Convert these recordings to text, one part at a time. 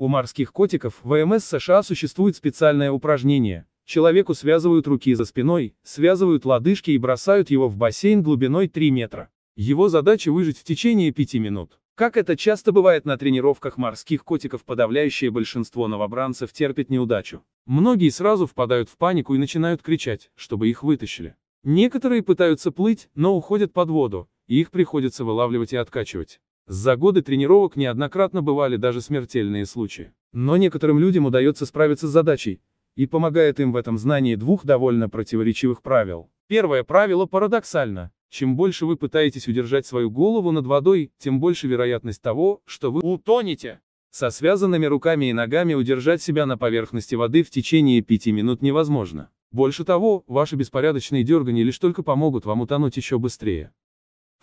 У морских котиков ВМС США существует специальное упражнение. Человеку связывают руки за спиной, связывают лодыжки и бросают его в бассейн глубиной 3 метра. Его задача выжить в течение 5 минут. Как это часто бывает на тренировках морских котиков, подавляющее большинство новобранцев терпит неудачу. Многие сразу впадают в панику и начинают кричать, чтобы их вытащили. Некоторые пытаются плыть, но уходят под воду, и их приходится вылавливать и откачивать. За годы тренировок неоднократно бывали даже смертельные случаи. Но некоторым людям удается справиться с задачей, и помогает им в этом знании двух довольно противоречивых правил. Первое правило парадоксально. Чем больше вы пытаетесь удержать свою голову над водой, тем больше вероятность того, что вы утонете. Со связанными руками и ногами удержать себя на поверхности воды в течение пяти минут невозможно. Больше того, ваши беспорядочные дергания лишь только помогут вам утонуть еще быстрее.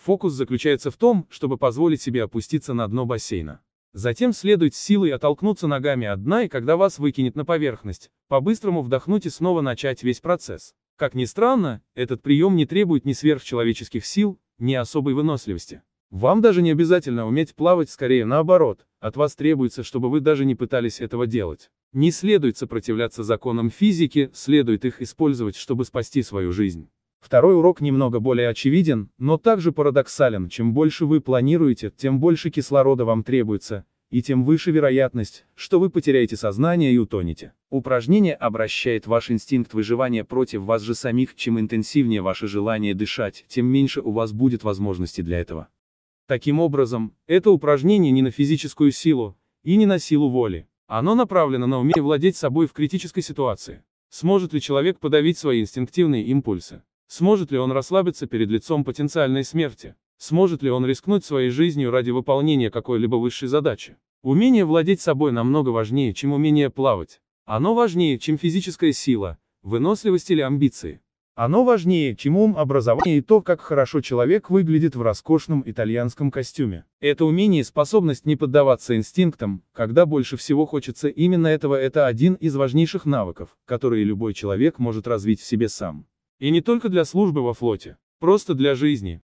Фокус заключается в том, чтобы позволить себе опуститься на дно бассейна. Затем следует силой оттолкнуться ногами от дна и когда вас выкинет на поверхность, по-быстрому вдохнуть и снова начать весь процесс. Как ни странно, этот прием не требует ни сверхчеловеческих сил, ни особой выносливости. Вам даже не обязательно уметь плавать, скорее наоборот, от вас требуется, чтобы вы даже не пытались этого делать. Не следует сопротивляться законам физики, следует их использовать, чтобы спасти свою жизнь. Второй урок немного более очевиден, но также парадоксален, чем больше вы планируете, тем больше кислорода вам требуется, и тем выше вероятность, что вы потеряете сознание и утонете. Упражнение обращает ваш инстинкт выживания против вас же самих, чем интенсивнее ваше желание дышать, тем меньше у вас будет возможности для этого. Таким образом, это упражнение не на физическую силу и не на силу воли. Оно направлено на умение владеть собой в критической ситуации. Сможет ли человек подавить свои инстинктивные импульсы? Сможет ли он расслабиться перед лицом потенциальной смерти? Сможет ли он рискнуть своей жизнью ради выполнения какой-либо высшей задачи? Умение владеть собой намного важнее, чем умение плавать. Оно важнее, чем физическая сила, выносливость или амбиции. Оно важнее, чем ум, образование и то, как хорошо человек выглядит в роскошном итальянском костюме. Это умение и способность не поддаваться инстинктам, когда больше всего хочется именно этого, это один из важнейших навыков, которые любой человек может развить в себе сам. И не только для службы во флоте, просто для жизни.